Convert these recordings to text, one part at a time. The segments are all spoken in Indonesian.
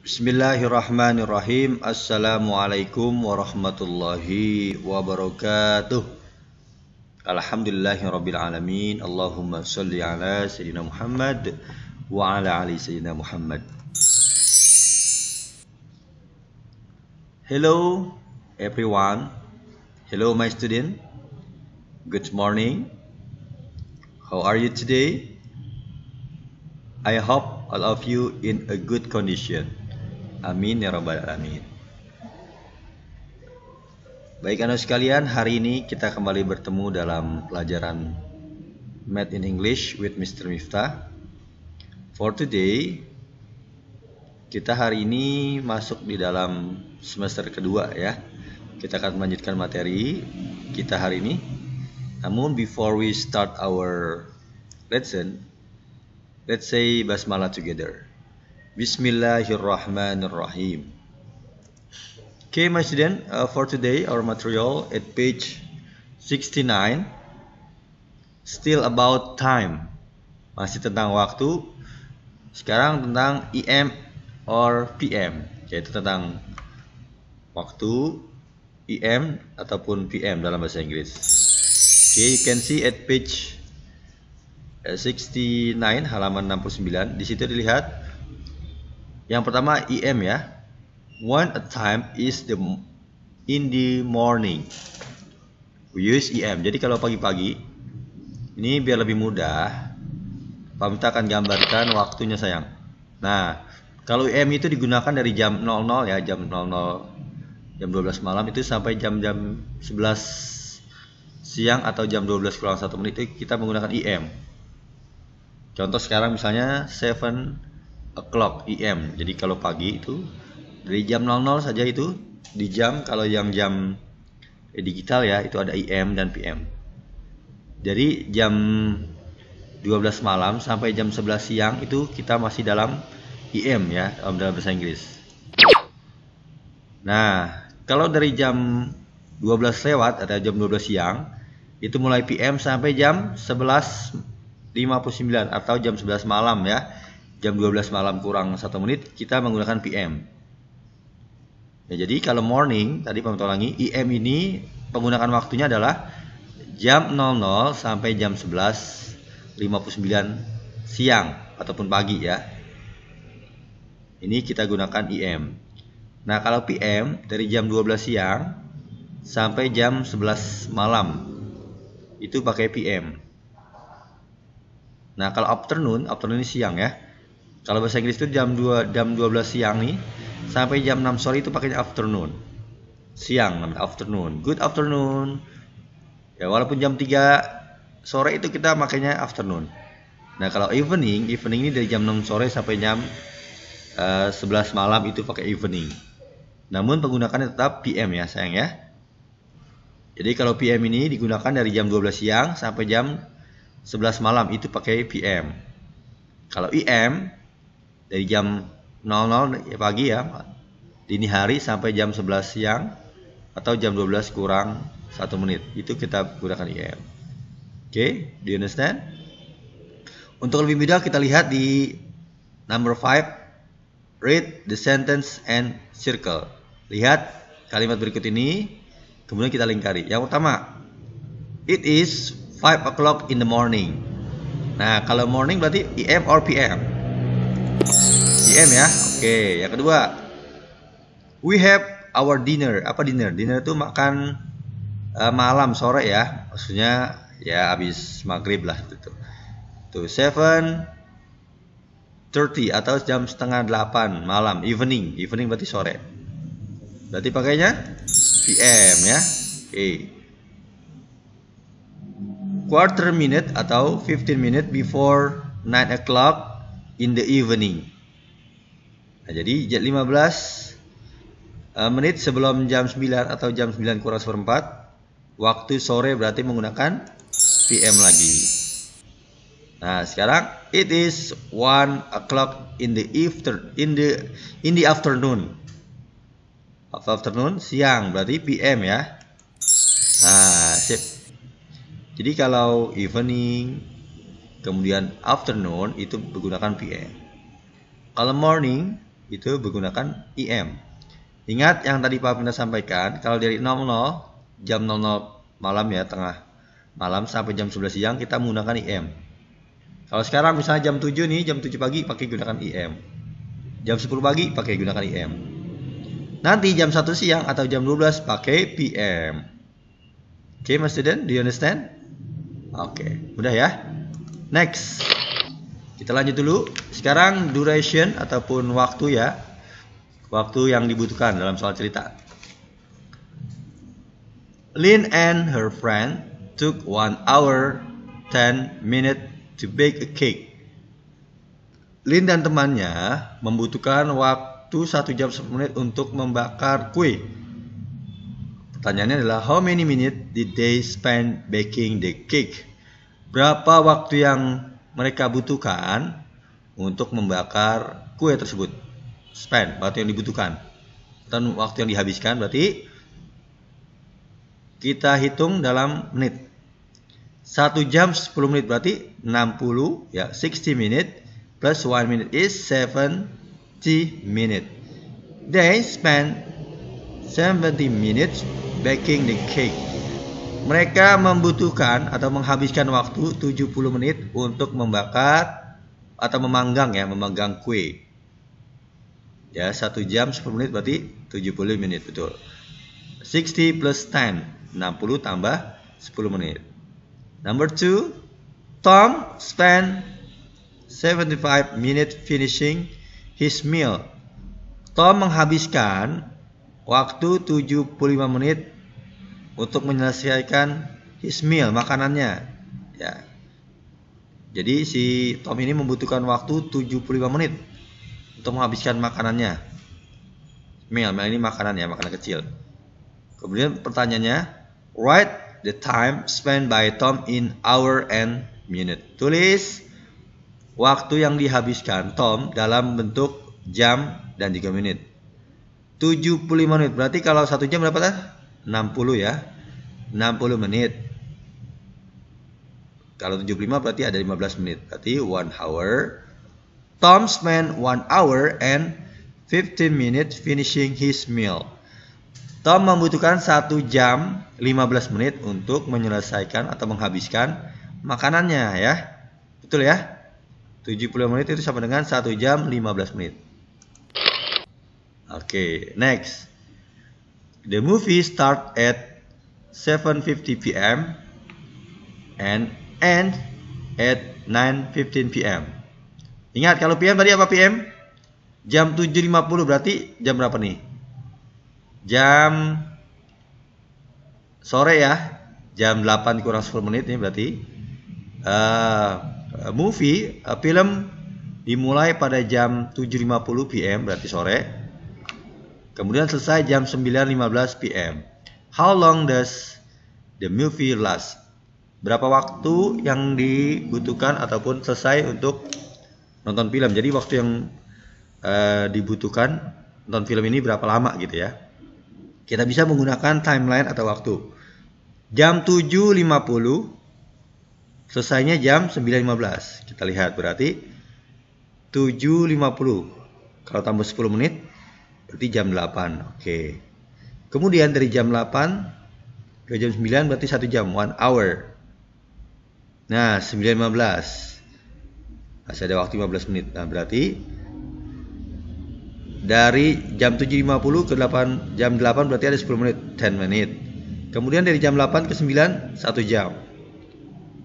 Bismillahirrahmanirrahim. Assalamualaikum warahmatullahi wabarakatuh. Alhamdulillahirabbil Allahumma shalli ala sayyidina Muhammad wa ala ali sayyidina Muhammad. Hello everyone. Hello my student. Good morning. How are you today? I hope all of you in a good condition. Amin ya rabbal alamin. Baik anak sekalian, hari ini kita kembali bertemu dalam pelajaran Math in English with Mr. Miftah. For today, kita hari ini masuk di dalam semester kedua ya. Kita akan melanjutkan materi kita hari ini. Namun before we start our lesson, let's say basmalah together. Bismillahirrahmanirrahim. Okay, my student, uh, for today our material at page 69 still about time. Masih tentang waktu. Sekarang tentang EM or PM, yaitu tentang waktu EM ataupun PM dalam bahasa Inggris. Okay, you can see at page 69 uh, halaman 69 di situ dilihat yang pertama IM e ya. One a time is the in the morning. We use IM. E Jadi kalau pagi-pagi ini biar lebih mudah. Pamita akan gambarkan waktunya sayang. Nah, kalau IM e itu digunakan dari jam 00 ya, jam 00 jam 12 malam itu sampai jam-jam 11 siang atau jam 12 kurang satu menit itu kita menggunakan IM. Contoh sekarang misalnya 7 o'clock IM. Jadi kalau pagi itu dari jam 00 saja itu di jam kalau yang jam eh, digital ya itu ada IM dan PM. Jadi jam 12 malam sampai jam 11 siang itu kita masih dalam IM ya dalam bahasa Inggris. Nah, kalau dari jam 12 lewat atau jam 12 siang itu mulai PM sampai jam 11.59 atau jam 11 malam ya jam 12 malam kurang satu menit kita menggunakan PM. Ya, jadi kalau morning tadi pamit lagi IM ini penggunaan waktunya adalah jam 00 sampai jam 11.59 siang ataupun pagi ya. Ini kita gunakan IM. Nah, kalau PM dari jam 12 siang sampai jam 11 malam itu pakai PM. Nah, kalau afternoon, afternoon ini siang ya kalau bahasa Inggris itu jam 2 jam 12 siang nih sampai jam 6 sore itu pakainya afternoon. Siang namanya afternoon. Good afternoon. Ya walaupun jam 3 sore itu kita pakainya afternoon. Nah, kalau evening, evening ini dari jam 6 sore sampai jam uh, eh, 11 malam itu pakai evening. Namun penggunaannya tetap PM ya, sayang ya. Jadi kalau PM ini digunakan dari jam 12 siang sampai jam 11 malam itu pakai PM. Kalau IM e dari jam 00 pagi ya dini hari sampai jam 11 siang atau jam 12 kurang 1 menit itu kita gunakan IM oke okay, do you understand untuk lebih mudah kita lihat di number 5 read the sentence and circle lihat kalimat berikut ini kemudian kita lingkari yang utama, it is 5 o'clock in the morning nah kalau morning berarti IM or PM GM ya. Oke, okay. yang kedua. We have our dinner. Apa dinner? Dinner itu makan uh, malam sore ya. Maksudnya ya habis maghrib lah gitu. itu tuh. Tuh seven thirty atau jam setengah delapan malam evening. Evening berarti sore. Berarti pakainya PM ya. Oke. Quarter minute atau 15 minute before 9 o'clock in the evening. Nah, jadi 15 eh, menit sebelum jam 9 atau jam 9 kurang seperempat waktu sore berarti menggunakan PM lagi. Nah, sekarang it is 1 o'clock in the after in the in the afternoon. Afternoon siang berarti PM ya. Nah, sip. Jadi kalau evening Kemudian afternoon itu menggunakan PM. Kalau morning itu menggunakan IM. E Ingat yang tadi Pak Pinda sampaikan, kalau dari 00 jam 00 malam ya tengah malam sampai jam 11 siang kita menggunakan IM. E kalau sekarang misalnya jam 7 nih, jam 7 pagi pakai gunakan IM. E jam 10 pagi pakai gunakan IM. Nanti jam 1 siang atau jam 12 pakai PM. Oke, okay, Mas Student, do you understand? Oke, okay, mudah ya. Next. Kita lanjut dulu. Sekarang duration ataupun waktu ya. Waktu yang dibutuhkan dalam soal cerita. Lynn and her friend took one hour ten minute to bake a cake. Lin dan temannya membutuhkan waktu satu jam sepuluh menit untuk membakar kue. Pertanyaannya adalah how many minutes did they spend baking the cake? berapa waktu yang mereka butuhkan untuk membakar kue tersebut. Spend, waktu yang dibutuhkan. Dan waktu yang dihabiskan berarti kita hitung dalam menit. 1 jam 10 menit berarti 60 ya 60 menit plus 1 minute is 70 minutes. They spend 70 minutes baking the cake mereka membutuhkan atau menghabiskan waktu 70 menit untuk membakar atau memanggang ya, memanggang kue. Ya, 1 jam 10 menit berarti 70 menit, betul. 60 plus time, 60 tambah 10 menit. Number 2, Tom spent 75 minutes finishing his meal. Tom menghabiskan waktu 75 menit untuk menyelesaikan his meal, makanannya. Ya. Jadi si Tom ini membutuhkan waktu 75 menit untuk menghabiskan makanannya. Meal, meal nah ini makanan ya, makanan kecil. Kemudian pertanyaannya, write the time spent by Tom in hour and minute. Tulis waktu yang dihabiskan Tom dalam bentuk jam dan juga menit. 75 menit. Berarti kalau satu jam berapa? 60 ya 60 menit kalau 75 berarti ada 15 menit berarti one hour Tom spent one hour and 15 minutes finishing his meal Tom membutuhkan 1 jam 15 menit untuk menyelesaikan atau menghabiskan makanannya ya betul ya 70 menit itu sama dengan 1 jam 15 menit Oke, okay, next. The movie start at 7:50 p.m. and end at 9:15 p.m. Ingat kalau PM tadi apa PM? Jam 7.50 berarti jam berapa nih? Jam sore ya. Jam 8 kurang 10 menit nih berarti. Uh, movie, uh, film dimulai pada jam 7.50 PM berarti sore Kemudian selesai jam 9.15 PM. How long does the movie last? Berapa waktu yang dibutuhkan ataupun selesai untuk nonton film? Jadi waktu yang uh, dibutuhkan nonton film ini berapa lama gitu ya? Kita bisa menggunakan timeline atau waktu. Jam 7.50 selesainya jam 9.15. Kita lihat berarti 7.50. Kalau tambah 10 menit berarti jam 8 oke kemudian dari jam 8 ke jam 9 berarti satu jam one hour nah 9.15 masih ada waktu 15 menit nah berarti dari jam 7.50 ke 8 jam 8 berarti ada 10 menit 10 menit kemudian dari jam 8 ke 9 1 jam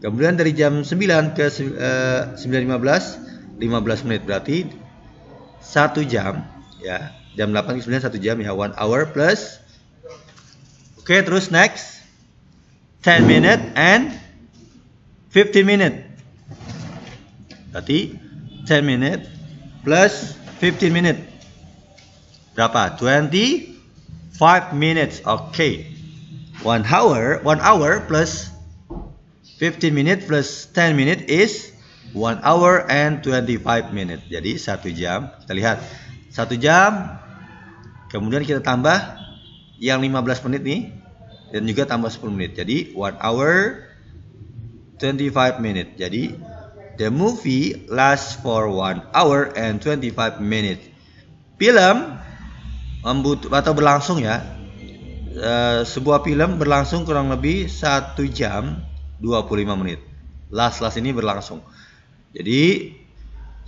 kemudian dari jam 9 ke uh, 9.15 15 menit berarti 1 jam ya jam 8 ke 9 satu jam ya one hour plus oke okay, terus next 10 minute and 15 minute berarti 10 minute plus 15 minute berapa 25 minutes oke okay. one hour one hour plus 15 minute plus 10 minute is 1 hour and 25 minute jadi satu jam kita lihat satu jam kemudian kita tambah yang 15 menit nih dan juga tambah 10 menit jadi one hour 25 menit jadi the movie lasts for one hour and 25 minutes film membut atau berlangsung ya uh, sebuah film berlangsung kurang lebih satu jam 25 menit last last ini berlangsung jadi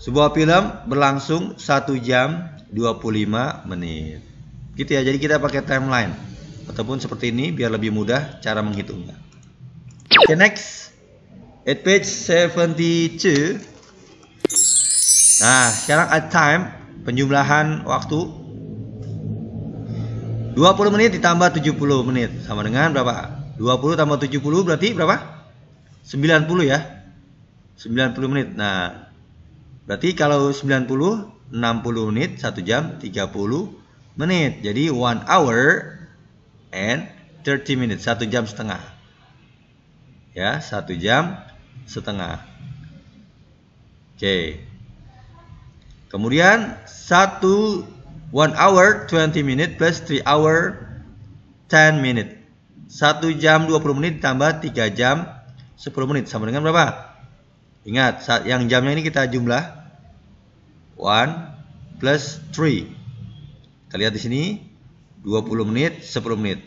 sebuah film berlangsung 1 jam 25 menit. Gitu ya, jadi kita pakai timeline ataupun seperti ini biar lebih mudah cara menghitungnya. Okay, next. At page 72. Nah, sekarang at time penjumlahan waktu 20 menit ditambah 70 menit sama dengan berapa? 20 tambah 70 berarti berapa? 90 ya. 90 menit. Nah, Berarti kalau 90 60 menit 1 jam 30 menit. Jadi 1 hour and 30 menit 1 jam setengah. Ya, 1 jam setengah. Oke. Okay. Kemudian 1 1 hour 20 minutes plus 3 hour 10 minutes. 1 jam 20 menit ditambah 3 jam 10 menit sama dengan berapa? Ingat, saat yang jamnya ini kita jumlah 1 plus 3. Kita lihat di sini 20 menit, 10 menit.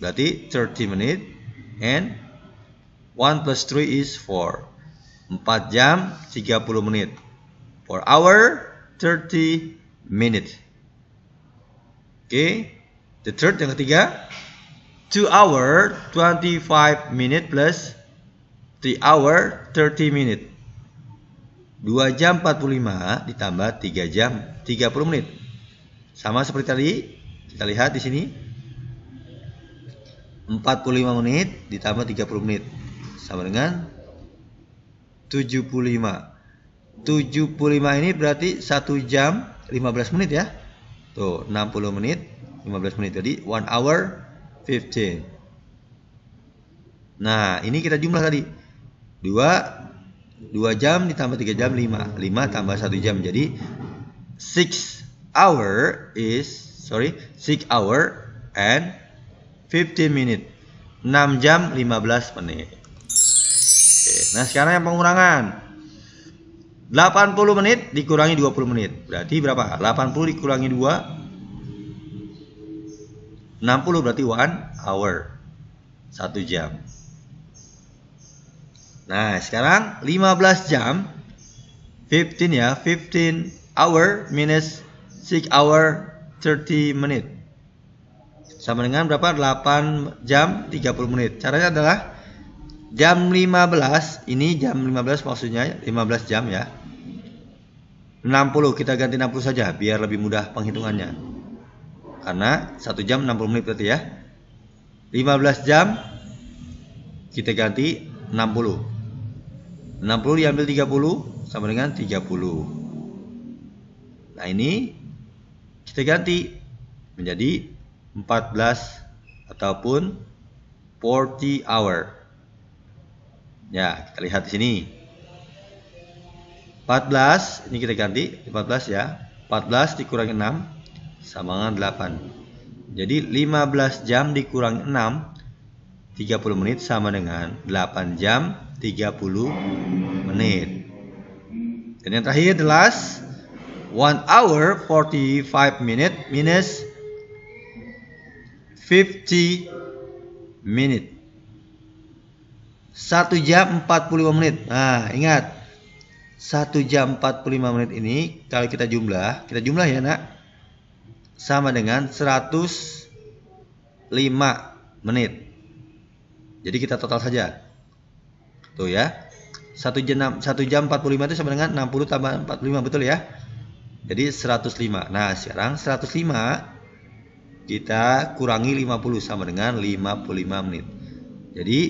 Berarti 30 menit and 1 plus 3 is 4. 4 jam 30 menit. 4 hour 30 menit Oke. Okay. The third yang ketiga 2 hour 25 minutes plus 3 hour 30 minute 2 jam 45 ditambah 3 jam 30 menit sama seperti tadi kita lihat di sini 45 menit ditambah 30 menit sama dengan 75 75 ini berarti 1 jam 15 menit ya tuh 60 menit 15 menit jadi 1 hour 15 nah ini kita jumlah tadi 2 2 jam ditambah 3 jam 5 5 tambah 1 jam jadi 6 hour is sorry 6 hour and 15 minute 6 jam 15 menit Oke, nah sekarang yang pengurangan 80 menit dikurangi 20 menit berarti berapa 80 dikurangi 2 60 berarti 1 hour 1 jam Nah, sekarang 15 jam 15 ya, 15 hour minus 6 hour 30 menit. Sama dengan berapa? 8 jam 30 menit. Caranya adalah jam 15, ini jam 15 maksudnya 15 jam ya. 60 kita ganti 60 saja biar lebih mudah penghitungannya. Karena 1 jam 60 menit berarti ya. 15 jam kita ganti 60. 60 diambil 30 sama dengan 30. Nah ini kita ganti menjadi 14 ataupun 40 hour. Ya, kita lihat di sini. 14 ini kita ganti 14 ya. 14 dikurangi 6 sama dengan 8. Jadi 15 jam dikurangi 6 30 menit sama dengan 8 jam 30 menit. Dan yang terakhir the last 1 hour 45 minute minus 50 minute. 1 jam 45 menit. Nah, ingat. 1 jam 45 menit ini kalau kita jumlah, kita jumlah ya, Nak. Sama dengan 105 menit. Jadi kita total saja. Tuh gitu ya. 1 jam 1 jam 45 itu sama dengan 60 tambah 45 betul ya. Jadi 105. Nah, sekarang 105 kita kurangi 50 sama dengan 55 menit. Jadi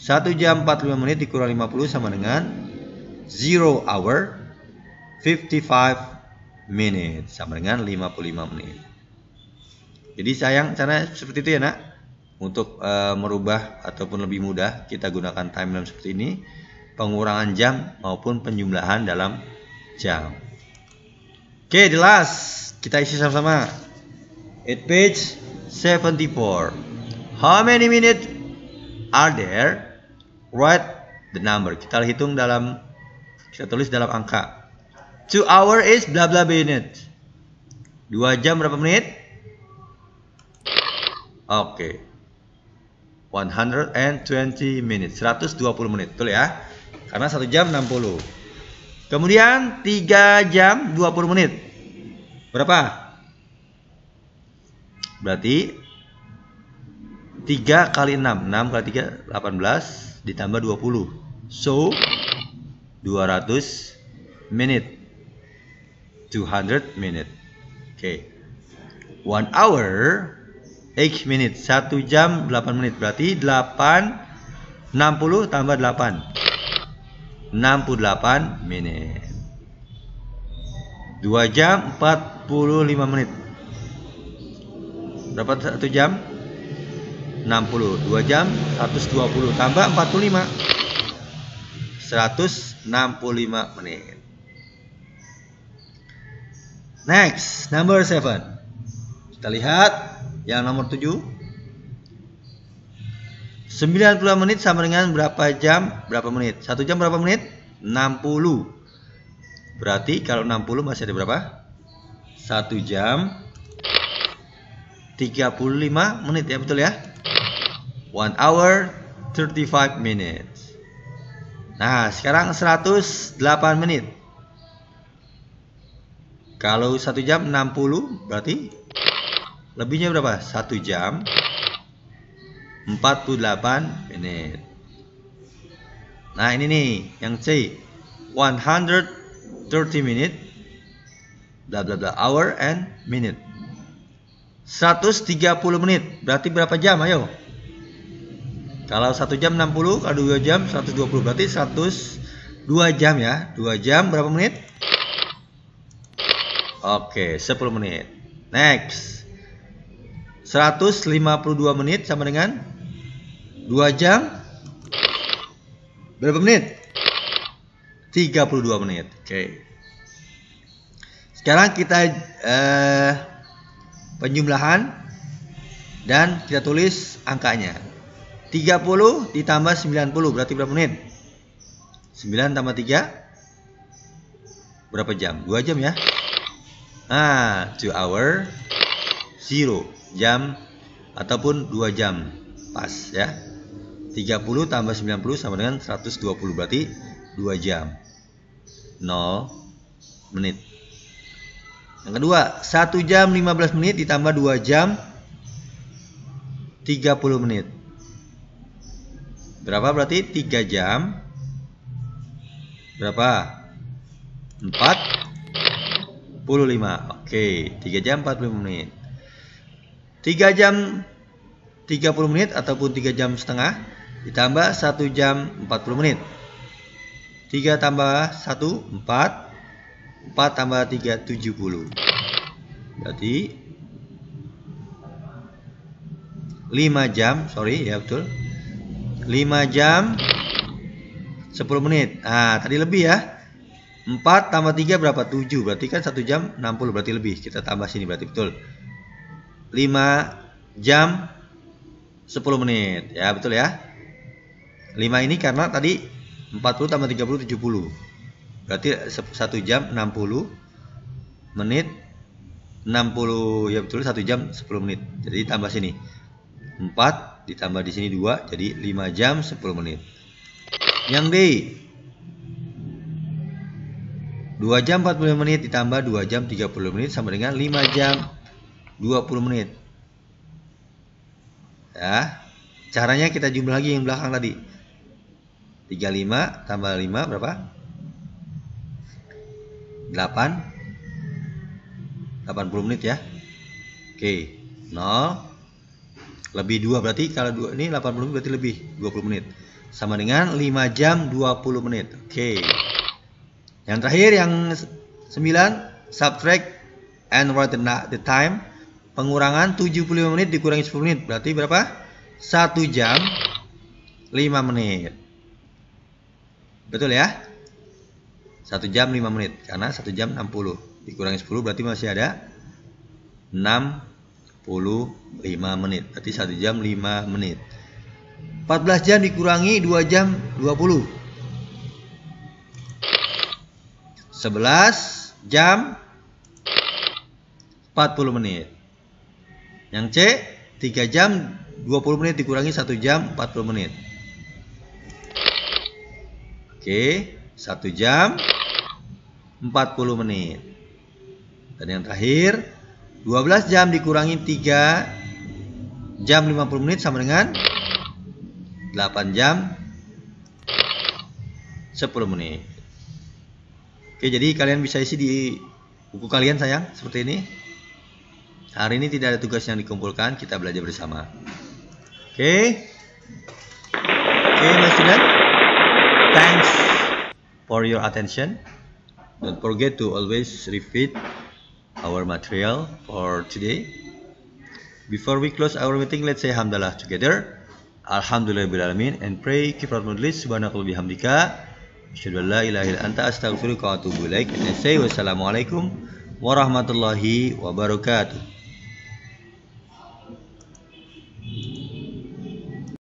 1 jam 45 menit dikurang 50 sama dengan 0 hour 55 minutes sama dengan 55 menit. Jadi sayang caranya seperti itu ya, Nak. Untuk e, merubah ataupun lebih mudah kita gunakan timeline seperti ini, pengurangan jam maupun penjumlahan dalam jam. Oke, jelas. Kita isi sama-sama. At page 74. How many minutes are there? Write the number. Kita hitung dalam kita tulis dalam angka. 2 hour is blah blah minute. Dua jam berapa menit? Oke. Okay. 120 minutes. 120 menit, betul ya? Karena 1 jam 60. Kemudian 3 jam 20 menit. Berapa? Berarti 3 kali 6. 6 kali 3, 18. Ditambah 20. So, 200 menit. 200 menit. Oke. Okay. 1 hour 8 menit 1 jam 8 menit berarti 8 60 tambah 8 68 menit 2 jam 45 menit dapat 1 jam? 60 2 jam 120 tambah 45 165 menit Next, number 7 Kita lihat yang nomor 7 90 menit sama dengan berapa jam? Berapa menit? Satu jam berapa menit? 60. Berarti kalau 60 masih ada berapa? Satu jam 35 menit ya betul ya? 1 hour 35 minutes. Nah, sekarang 108 menit. Kalau satu jam 60 berarti Lebihnya berapa? 1 jam 48 menit. Nah, ini nih yang C. 130 menit bla bla bla hour and minute. 130 menit. Berarti berapa jam? Ayo. Kalau 1 jam 60, kalau 2 jam 120 berarti 102 jam ya. 2 jam berapa menit? Oke, okay, 10 menit. Next. 152 menit sama dengan 2 jam berapa menit? 32 menit. Oke. Okay. Sekarang kita eh, penjumlahan dan kita tulis angkanya. 30 ditambah 90 berarti berapa menit? 9 tambah 3 berapa jam? 2 jam ya. Ah, 2 hour 0 jam ataupun 2 jam pas ya 30 tambah 90 sama dengan 120 berarti 2 jam 0 menit yang kedua 1 jam 15 menit ditambah 2 jam 30 menit berapa berarti 3 jam berapa 45 oke 3 jam 45 menit 3 jam 30 menit ataupun 3 jam setengah ditambah 1 jam 40 menit. 3 tambah 1, 4. 4 tambah 3, 70. Berarti 5 jam, sorry ya betul. 5 jam 10 menit. Nah, tadi lebih ya. 4 tambah 3 berapa? 7. Berarti kan 1 jam 60 berarti lebih. Kita tambah sini berarti betul. 5 jam 10 menit. Ya, betul ya. 5 ini karena tadi 40 tambah 30 70. Berarti 1 jam 60 menit 60 ya betul 1 jam 10 menit. Jadi tambah sini. 4 ditambah di sini 2 jadi 5 jam 10 menit. Yang D 2 jam 40 menit ditambah 2 jam 30 menit sama dengan 5 jam 20 menit. Ya. Caranya kita jumlah lagi yang belakang tadi. 35 tambah 5 berapa? 8 80 menit ya. Oke, 0 lebih 2 berarti kalau 2 ini 80 menit berarti lebih 20 menit. Sama dengan 5 jam 20 menit. Oke. Yang terakhir yang 9 subtract and write the time Pengurangan 75 menit dikurangi 10 menit. Berarti berapa? 1 jam 5 menit. Betul ya? 1 jam 5 menit. Karena 1 jam 60. Dikurangi 10 berarti masih ada 65 menit. Berarti 1 jam 5 menit. 14 jam dikurangi 2 jam 20. 11 jam 40 menit. Yang C 3 jam 20 menit dikurangi 1 jam 40 menit. Oke, 1 jam 40 menit. Dan yang terakhir 12 jam dikurangi 3 jam 50 menit sama dengan 8 jam 10 menit. Oke, jadi kalian bisa isi di buku kalian sayang seperti ini. Hari ini tidak ada tugas yang dikumpulkan, kita belajar bersama. Oke. Okay. Oke, okay, my student. Thanks for your attention. Don't forget to always repeat our material for today. Before we close our meeting, let's say hamdalah together. Alhamdulillahirabbil and pray kifrat mudlis subhanakallah bihamdika. Asyadu an la ilaha illa anta astaghfiruka wa atubu ilaik. And warahmatullahi wabarakatuh.